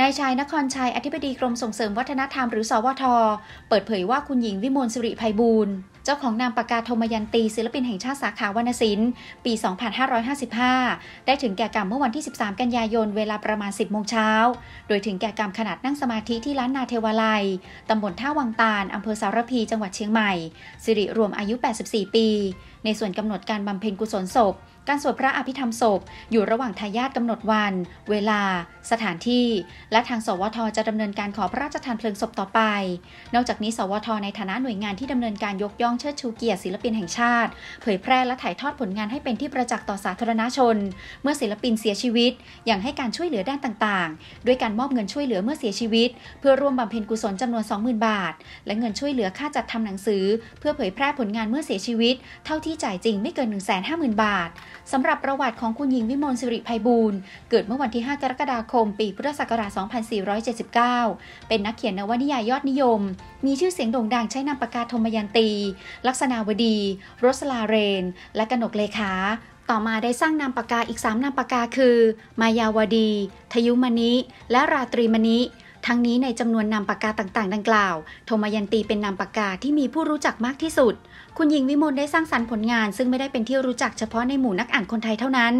นายชายนครชัยอธิบดีกรมส่งเสริมวัฒนธรรมหรือสวท เปิดเผยว่าคุณหญิงวิมลสิริภัยบูรณ์จ้าของนามปากกาธมยันตีศิลปินแห่งชาติสาขาวรรณศิลป์ปี 2555 ได้ถึงแก่กรรมเมื่อวันที่ 13 กันยายนเวลาประมาณ 10โมงเช้า โดยถึงแก่กรรมขนาดนั่งสมาธิที่ร้านนาเทวาลัยตำบลท่าวังตาลอำเภอสารพีจังหวัดเชียงใหม่ สิริรวมอายุ84ปีในส่วนกำหนดการบำเพ็ญกุศลศพ การสวดพระอภิธรรมศพ อยู่ระหว่างทายาทกำหนดวัน เวลา สถานที่ และทางสวทจะดำเนินการขอพระราชทานเพลิงศพต่อไป นอกจากนี้สวทในฐานะหน่วยงานที่ดำเนินการยกย่องเชิดชูเกียรติศิลปินแห่งชาติ เผยแพร่และถ่ายทอดผลงานให้เป็นที่ประจักษ์ต่อสาธารณชน เมื่อศิลปินเสียชีวิตอย่างให้การช่วยเหลือด้านต่างๆด้วยการมอบเงินช่วยเหลือเมื่อเสียชีวิต เพื่อร่วมบำเพ็ญกุศลจำนวน20,000บาท และเงินช่วยเหลือค่าจัดทำหนังสือ เพื่อเผยแพร่ผลงานเมื่อเสียชีวิต เท่าที่ที่จ่ายจริงไม่เกิน 150,000 บาทสำหรับประวัติของคุณหญิงวิมลสิริภัยบู์เกิดเมื่อวันที่ 5 กรกฎาคม ปีพุทธศักราช2479 เป็นนักเขียนนวนิยายยอดนิยม มีชื่อเสียงโด่งดังใช้นามปากกาธมยันตี ลักษณาวดีโรสลาเรน และกนกเลขา ต่อมาได้สร้างนามปากกาอีก 3นามปากกาคือ มายาวดี ทยุมณีและราตรีมณีทั้งนี้ในจำนวนนามปากกาต่างๆดังกล่าวโทมายันตีเป็นนามปากกาที่มีผู้รู้จักมากที่สุด คุณหญิงวิมลได้สร้างสรรค์ผลงาน ซึ่งไม่ได้เป็นที่รู้จักเฉพาะในหมู่นักอ่านคนไทยเท่านั้น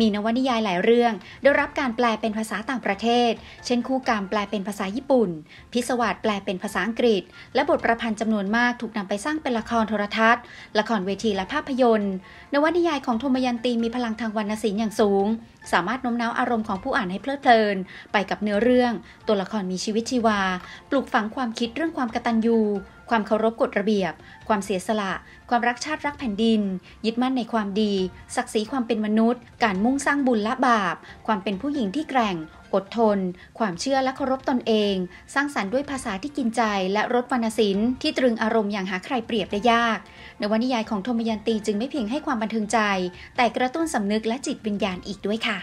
มีนวนิยายหลายเรื่อง ได้รับการแปลเป็นภาษาต่างประเทศ เช่น คู่กรรมแปลเป็นภาษาญี่ปุ่น พิศวาสแปลเป็นภาษาอังกฤษ และบทประพันธ์จำนวนมากถูกนำไปสร้างเป็นละครโทรทัศน์ ละครเวทีและภาพยนตร์ นวนิยายของโทมายันตีมีพลังทางวรรณศิลป์อย่างสูงสามารถโน้มน้าวอารมณ์ของผู้อ่านให้เพลิดเพลิน ไปกับเนื้อเรื่อง ตัวละครมีชีวิตชีวา ปลูกฝังความคิดเรื่องความกตัญญูความเคารพกฎระเบียบ ความเสียสละ ความรักชาติรักแผ่นดิน ยึดมั่นในความดี ศักดิ์ศรีความเป็นมนุษย์ การมุ่งสร้างบุญละบาป ความเป็นผู้หญิงที่แกร่ง อดทน ความเชื่อและเคารพตนเอง สร้างสรรค์ด้วยภาษาที่กินใจ และรสวรรณศิลป์ที่ตรึงอารมณ์ อย่างหาใครเปรียบได้ยาก ในวนิยายของธมยันตีจึงไม่เพียงให้ความบันเทิงใจ แต่กระตุ้นสำนึกและจิตวิญญาณอีกด้วยค่ะ